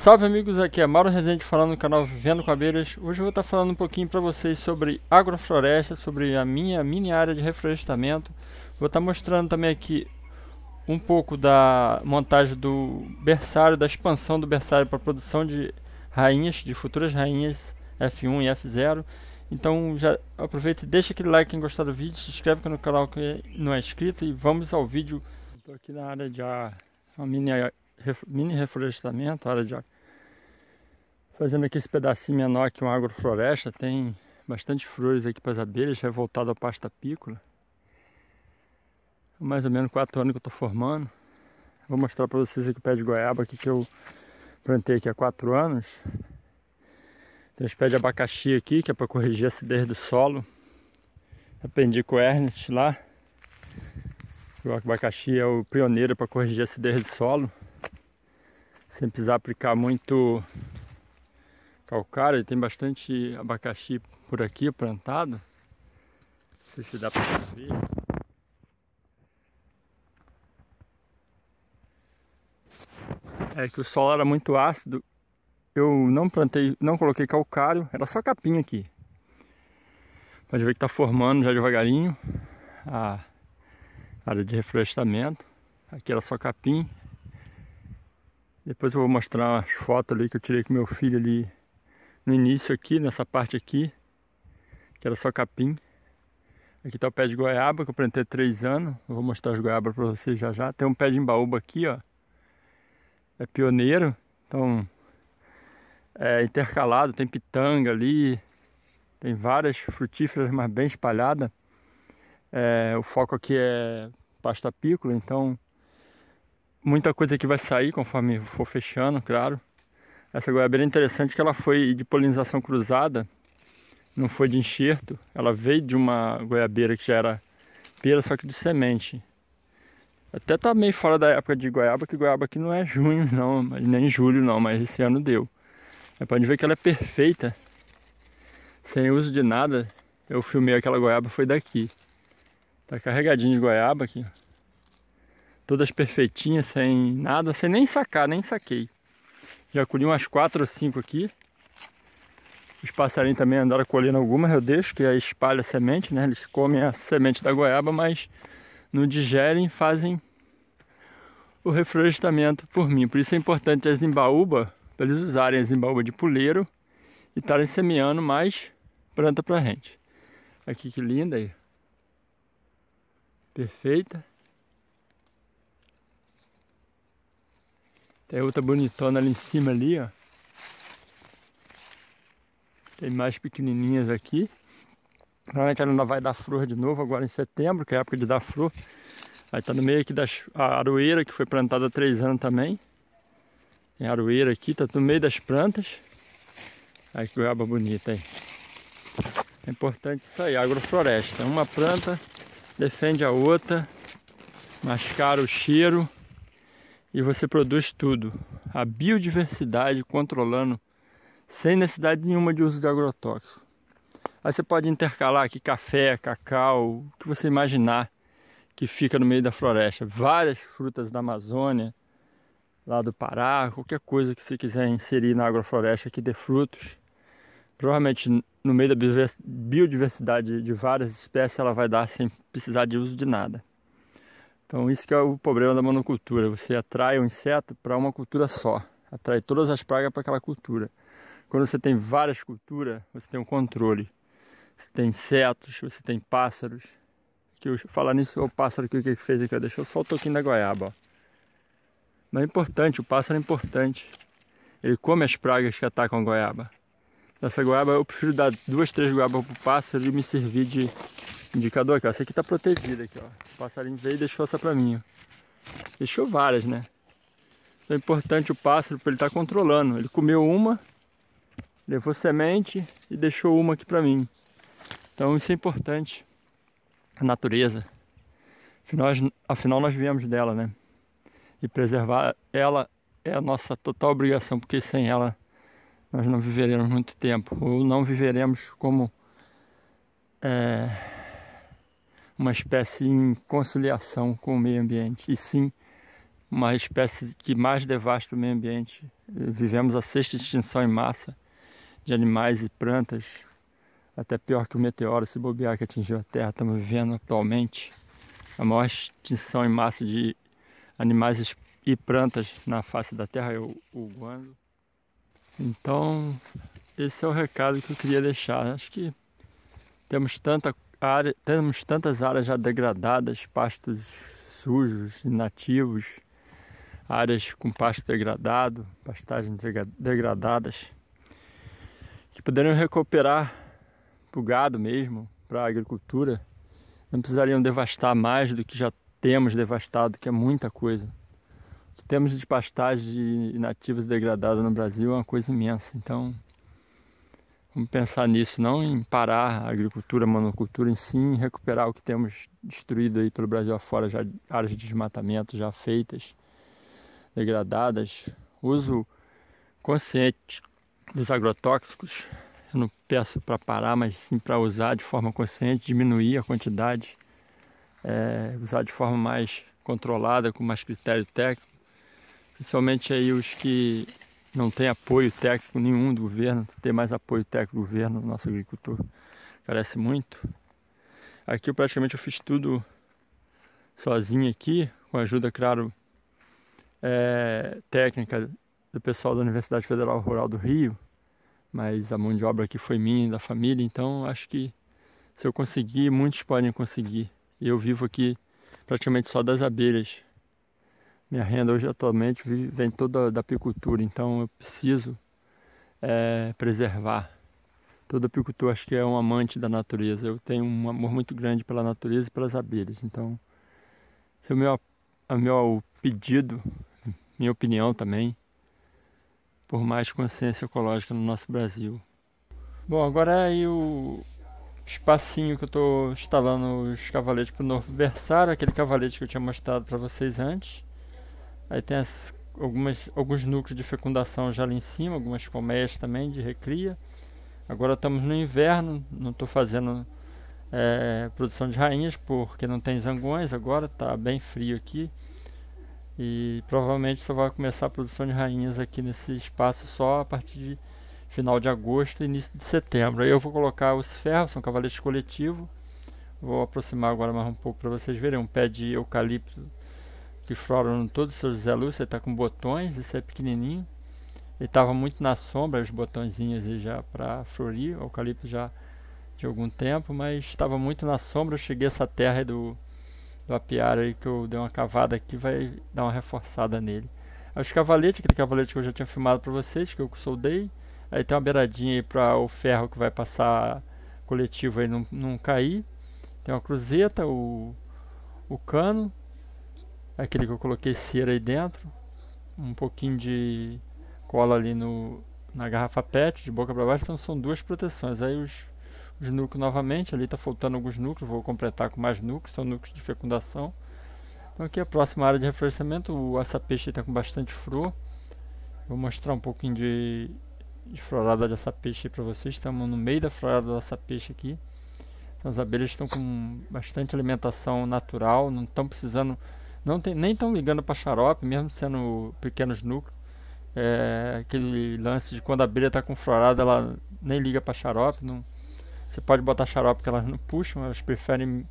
Salve amigos, aqui é Mauro Rezende falando no canal Vivendo com Abelhas. Hoje eu vou estar falando um pouquinho para vocês sobre agrofloresta, sobre a minha mini área de reflorestamento. Vou estar mostrando também aqui um pouco da montagem do berçário, da expansão do berçário para produção de rainhas, de futuras rainhas F1 e F0. Então já aproveita e deixa aquele like quem gostar do vídeo, se inscreve no canal que não é inscrito e vamos ao vídeo. Estou aqui na área de a mini mini reflorestamento, área de Fazendo aqui esse pedacinho menor que uma agrofloresta, tem bastante flores aqui para as abelhas, já é voltado à pasta pícola. Mais ou menos 4 anos que eu estou formando. Vou mostrar para vocês aqui o pé de goiaba aqui que eu plantei aqui há 4 anos. Tem os pés de abacaxi aqui, que é para corrigir a acidez do solo. Aprendi com o Ernest lá. O abacaxi é o pioneiro para corrigir a acidez do solo. Sem precisar aplicar muito calcária, tem bastante abacaxi por aqui plantado. Não sei se dá para ver. É que o solo era muito ácido. Eu não plantei, não coloquei calcário, era só capim aqui. Pode ver que está formando já devagarinho a área de reflorestamento. Aqui era só capim. Depois eu vou mostrar as fotos ali que eu tirei com meu filho ali no início aqui, nessa parte aqui, que era só capim. Aqui está o pé de goiaba que eu plantei há anos. Eu vou mostrar as goiabas para vocês já já. Tem um pé de embaúba aqui, ó. É pioneiro, então é intercalado. Tem pitanga ali, tem várias frutíferas, mas bem espalhada. É, o foco aqui é pasta pícola, então muita coisa que vai sair conforme for fechando, claro. Essa goiabeira é interessante que ela foi de polinização cruzada, não foi de enxerto. Ela veio de uma goiabeira que já era pera, só que de semente. Até tá meio fora da época de goiaba, que goiaba aqui não é junho não, nem julho não, mas esse ano deu. É pode ver que ela é perfeita, sem uso de nada. Eu filmei aquela goiaba, foi daqui. Tá carregadinho de goiaba aqui. Todas perfeitinhas, sem nada, sem nem sacar, nem saquei. Já colhi umas 4 ou 5 aqui. Os passarinhos também andaram colhendo algumas, eu deixo, que aí espalha a semente, né? Eles comem a semente da goiaba, mas não digerem, fazem o reflorestamento por mim. Por isso é importante as embaúba, para eles usarem as embaúbas de puleiro e estarem semeando mais planta para gente Aqui que linda aí. Perfeita. Tem outra bonitona ali em cima ali, ó. Tem mais pequenininhas aqui. Provavelmente ela ainda vai dar flor de novo agora em setembro, que é a época de dar flor. Aí tá no meio aqui da aroeira que foi plantada há três anos também. Tem aroeira aqui, tá no meio das plantas. Aí que goiaba bonita aí. É importante isso aí, agrofloresta. Uma planta defende a outra, mascara o cheiro e você produz tudo. A biodiversidade controlando sem necessidade nenhuma de uso de agrotóxico. Aí você pode intercalar aqui café, cacau, o que você imaginar que fica no meio da floresta. Várias frutas da Amazônia, lá do Pará, qualquer coisa que você quiser inserir na agrofloresta que dê frutos. Provavelmente no meio da biodiversidade de várias espécies ela vai dar sem precisar de uso de nada. Então isso que é o problema da monocultura, você atrai o um inseto para uma cultura só, atrai todas as pragas para aquela cultura. Quando você tem várias culturas, você tem um controle. Você tem insetos, você tem pássaros. Que eu falar nisso, o pássaro que o que fez aqui, deixou só o toquinho da goiaba, ó. Mas é importante, o pássaro é importante. Ele come as pragas que atacam a goiaba. Essa goiaba eu prefiro dar duas, três goiabas pro pássaro e me servir de indicador aqui, ó. Essa aqui tá protegida aqui, ó. O passarinho veio e deixou essa pra mim, ó. Deixou várias, né? Então é importante o pássaro para ele estar tá controlando. Ele comeu uma, levou semente e deixou uma aqui pra mim. Então isso é importante. A natureza. Afinal, afinal nós viemos dela, né? E preservar ela é a nossa total obrigação, porque sem ela nós não viveremos muito tempo, ou não viveremos como é, uma espécie em conciliação com o meio ambiente, e sim uma espécie que mais devasta o meio ambiente. Vivemos a sexta extinção em massa de animais e plantas, até pior que o meteoro se bobear que atingiu a Terra. Estamos vivendo atualmente a maior extinção em massa de animais e plantas na face da Terra, é o, o guano. Então, esse é o recado que eu queria deixar. Acho que temos tanta área, temos tantas áreas já degradadas, pastos sujos, inativos, áreas com pasto degradado, pastagens degradadas, que poderiam recuperar para o gado mesmo, para a agricultura. Não precisariam devastar mais do que já temos devastado, que é muita coisa. O que temos de pastagens inativas degradadas no Brasil é uma coisa imensa. Então, Vamos pensar nisso, não em parar a agricultura, a monocultura, em sim recuperar o que temos destruído aí pelo Brasil afora, já áreas de desmatamento já feitas, degradadas. Uso consciente dos agrotóxicos. Eu não peço para parar, mas sim para usar de forma consciente, diminuir a quantidade, é, usar de forma mais controlada, com mais critério técnico, principalmente aí os que não tem apoio técnico nenhum do governo, não tem mais apoio técnico do governo, nosso agricultor carece muito. Aqui eu praticamente eu fiz tudo sozinho aqui, com ajuda, claro, é, técnica do pessoal da Universidade Federal Rural do Rio, mas a mão de obra aqui foi minha e da família, então acho que se eu conseguir, muitos podem conseguir. Eu vivo aqui praticamente só das abelhas, minha renda hoje atualmente vem toda da apicultura, então eu preciso é, preservar. Todo apicultor acho que é um amante da natureza. Eu tenho um amor muito grande pela natureza e pelas abelhas. Então, se é o meu, é o meu pedido, minha opinião também, por mais consciência ecológica no nosso Brasil. Bom, agora é aí o espacinho que eu estou instalando os cavaletes para o novo berçário, aquele cavalete que eu tinha mostrado para vocês antes. Aí tem as, algumas, alguns núcleos de fecundação já ali em cima, algumas colmeias também de recria. Agora estamos no inverno, não estou fazendo é, produção de rainhas porque não tem zangões agora, está bem frio aqui. E provavelmente só vai começar a produção de rainhas aqui nesse espaço só a partir de final de agosto e início de setembro. Aí eu vou colocar os ferros, são cavaleiros coletivo. Vou aproximar agora mais um pouco para vocês verem. Um pé de eucalipto que floram todo o seu José Lúcio, ele está com botões, isso é pequenininho. Ele estava muito na sombra, os botõezinhos aí já para florir, o eucalipto já de algum tempo, mas estava muito na sombra, eu cheguei a essa terra do, do apiário aí que eu dei uma cavada aqui, vai dar uma reforçada nele. Os cavaletes, aquele cavalete que eu já tinha filmado para vocês, que eu soldei, aí tem uma beiradinha aí para o ferro que vai passar coletivo aí não, não cair, tem uma cruzeta, o, o cano, aquele que eu coloquei cera aí dentro, um pouquinho de cola ali no, na garrafa PET, de boca para baixo, então são duas proteções. Aí os, os núcleos novamente, ali está faltando alguns núcleos, vou completar com mais núcleos, são núcleos de fecundação. Então aqui a próxima área de reflorestamento, o açapeixe está com bastante flor. Vou mostrar um pouquinho de, de florada de açapeixe para vocês, estamos no meio da florada do açapeixe aqui. Então, as abelhas estão com bastante alimentação natural, não estão precisando não tem, nem estão ligando para xarope, mesmo sendo pequenos núcleos. É, aquele lance de quando a abelha está com florada, ela nem liga para xarope. Não, você pode botar xarope que elas não puxam, elas preferem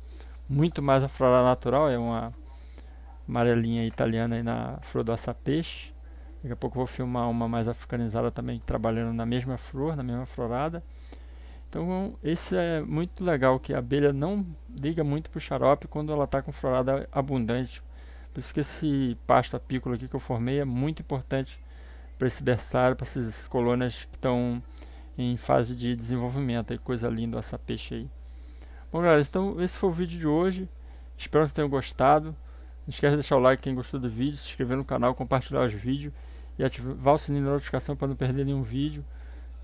muito mais a florada natural. É uma amarelinha italiana aí na flor do açapeixe. Daqui a pouco vou filmar uma mais africanizada também, trabalhando na mesma flor, na mesma florada. Então, esse é muito legal, que a abelha não liga muito para o xarope quando ela está com florada abundante, por isso que esse pasto apícola aqui que eu formei é muito importante para esse berçário, para essas colônias que estão em fase de desenvolvimento. Aí, coisa linda essa peixe aí. Bom, galera, então esse foi o vídeo de hoje. Espero que tenham gostado. Não esquece de deixar o like quem gostou do vídeo, se inscrever no canal, compartilhar os vídeos e ativar o sininho da notificação para não perder nenhum vídeo.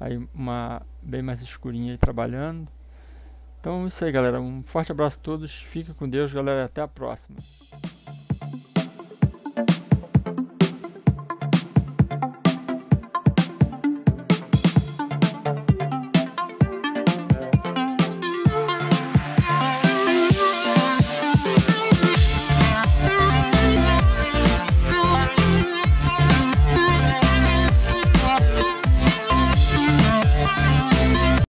Aí uma bem mais escurinha aí trabalhando. Então é isso aí, galera. Um forte abraço a todos. Fique com Deus, galera. Até a próxima.